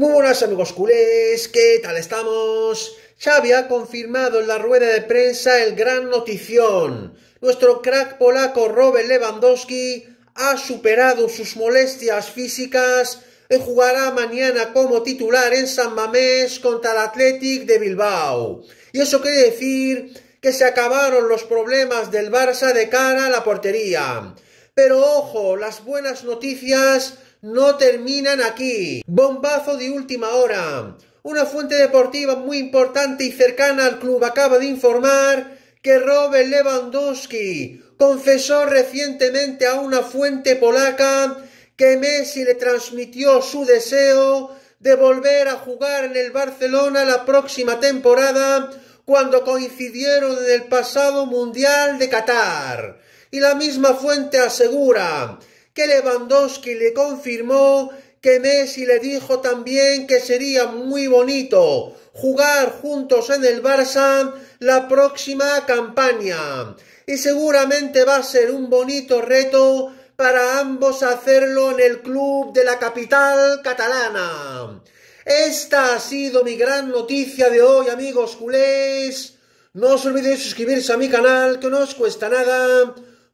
Muy buenas amigos culés, ¿qué tal estamos? Xavi ha confirmado en la rueda de prensa el gran notición. Nuestro crack polaco Robert Lewandowski ha superado sus molestias físicas y jugará mañana como titular en San Mamés contra el Athletic de Bilbao. Y eso quiere decir que se acabaron los problemas del Barça de cara a la portería. Pero ojo, las buenas noticias no terminan aquí. Bombazo de última hora. Una fuente deportiva muy importante y cercana al club acaba de informar que Robert Lewandowski confesó recientemente a una fuente polaca que Messi le transmitió su deseo de volver a jugar en el Barcelona la próxima temporada cuando coincidieron en el pasado Mundial de Qatar y la misma fuente asegura que Lewandowski le confirmó que Messi le dijo también que sería muy bonito jugar juntos en el Barça la próxima campaña y seguramente va a ser un bonito reto para ambos hacerlo en el club de la capital catalana. Esta ha sido mi gran noticia de hoy, amigos culés. No os olvidéis suscribirse a mi canal, que no os cuesta nada